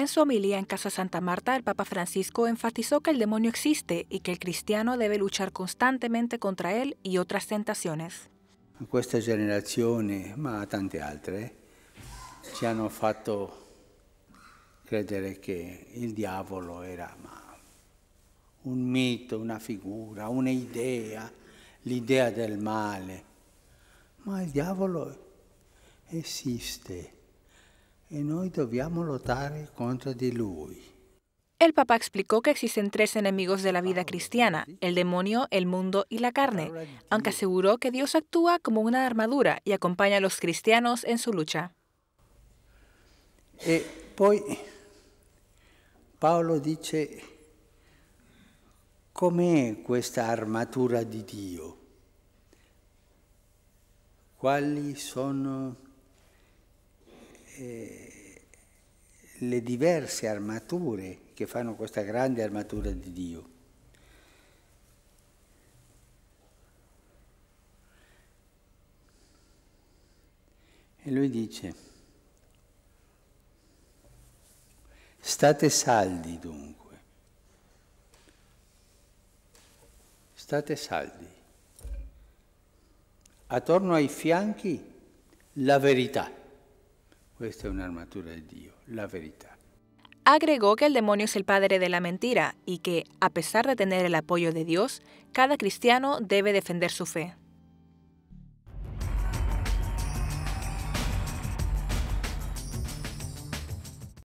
En su homilía en Casa Santa Marta, el Papa Francisco enfatizó que el demonio existe y que el cristiano debe luchar constantemente contra él y otras tentaciones. Questa generazione, ma tante altre, ci hanno fatto credere che il diavolo era ma, un mito, una figura, una un'idea, l'idea del male. Ma il diavolo existe. dobbiamo El Papa explicó que existen tres enemigos de la vida cristiana, el demonio, el mundo y la carne, aunque aseguró que Dios actúa como una armadura y acompaña a los cristianos en su lucha. Eh, y, poi Paolo dice, com'è questa armadura de Dio? sono Eh, le diverse armature che fanno questa grande armatura di Dio. E lui dice, state saldi dunque, state saldi. Attorno ai fianchi la verità. es una armadura de Dios, la verita. Agregó que el demonio es el padre de la mentira y que, a pesar de tener el apoyo de Dios, cada cristiano debe defender su fe.